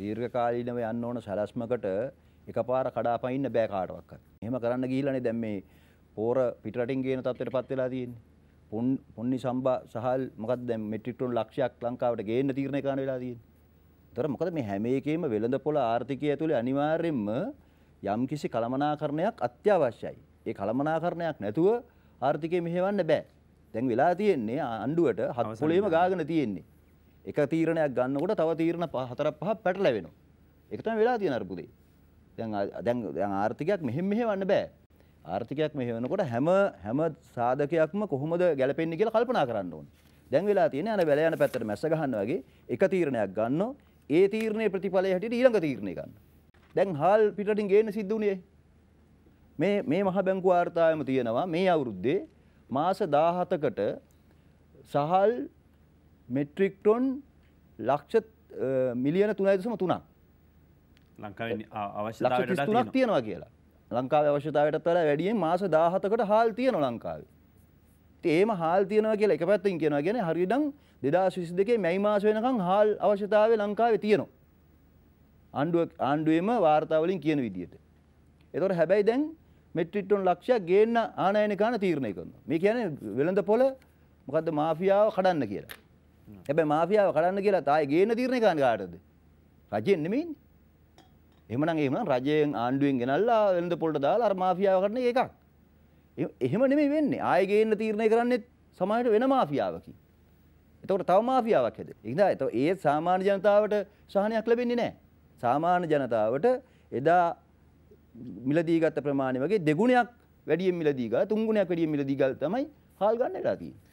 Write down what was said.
දීර්ඝකාලීනව යන්න ඕන සැලැස්මකට එකපාර කඩාපනින්න බෑ කාටවත්. එහෙම කරන්න ගිහිල්ලානේ දැන් මේ පෝර පිටරටින් ගේන තත්ත්වයටපත් වෙලා තියෙන්නේ. පොන්නි සම්බා සහල් මොකද දැන් මෙට්‍රික් ටන් ලක්ෂයක් ලංකාවට ගේන්න තීරණය කරන්න වෙලා තියෙන්නේ. ඒතර මොකද මේ හැම එකෙම වෙළඳපොළ ආර්ථිකය ඇතුලේ අනිවාර්යයෙන්ම යම්කිසි කළමනාකරණයක් අත්‍යවශ්‍යයි. ඒ කළමනාකරණයක් නැතුව ආර්ථිකය මෙහෙවන්න බෑ. දැන් වෙලා තියෙන්නේ ආණ්ඩුවට හත් පොළේම ගාගෙන තියෙන්නේ. එක තීරණයක් ගන්නකොට තව තීරණ හතරක් පහක් පැටලැවෙනවා. ඒක තමයි වෙලා තියෙන අර්බුදේ. දැන් දැන් දැන් ආර්ථිකයක් මෙහෙම මෙහෙවන්න බෑ. ආර්ථිකයක් මෙහෙවනකොට හැම හැම සාධකයක්ම කොහොමද ගැලපෙන්නේ කියලා කල්පනා කරන්න ඕනේ. දැන් වෙලා තියෙන්නේ අර වැල යන පැත්තට මැස්ස ගහන්න වගේ එක තීරණයක් ගන්නෝ ඒ තීරණයේ ප්‍රතිඵලය හැටියට ඊළඟ තීරණය ගන්න. දැන් හාල් පිටරටින් ගේන්න සිද්ධ වුණේ මේ මේ මහ බැංකු වාර්තාවෙම තියෙනවා මේ අවුරුද්දේ මාස 17කට සහල් මෙට්‍රික් ටොන් ලක්ෂ මිලියන තුනයි දසම තුනක් ලංකාවක් තියෙනවා කියලා ලංකාව අවශ්‍යතාවට තර වැඩියෙන් මාස දාහතකට හාල් තියන ලංකාවේ ඒම හාල් තියනවා කියලා එක පැත්තින් කියෙනවා ගැන හරිඩං දෙදා ශිසි දෙකේ මැයි මාස වෙනකං හාල් අවශ්‍යතාව ලංකාවේ තියනවා ආණ්ඩුව ආණ්ඩුවම වාර්තාවලින් කියන විදියට එතොට හැබැයි දැන් මෙට්‍රිට්ටොන් ලක්ෂයක් ගේන්න ආනයනකාන තීරණය කරන්න මේ කියන වෙළඳ පොල මොකද මාෆියාව කඩන්න කියලා හැබැයි මාෆියාව කඩන්න කියලා තායි ගේන තීරණේ ගන්න කාටද? රජයෙන් නෙමෙයිනේ. එහෙමනම් එහෙමනම් රජයෙන් ආණ්ඩුවෙන් ගෙනල්ලා වෙළඳ පොළට දාලා අර මාෆියාව කඩන එක එකක්. එහෙම නෙමෙයි වෙන්නේ. ආයෙ ගේන්න තීරණය කරන්නේ සමාජයට වෙන මාෆියාවකින්. එතකොට තව මාෆියාවක් හැදේ. ඉතින් එතකොට ඒ සාමාන්‍ය ජනතාවට සහනයක් ලැබෙන්නේ නැහැ. සාමාන්‍ය ජනතාවට එදා මිලදී ගත ප්‍රමාණය වගේ දෙගුණයක් වැඩියෙන් මිලදී ගා තුන් ගුණයක් වැඩියෙන් මිලදී ගා තමයි හාල් ගන්න වෙලා තියෙන්නේ.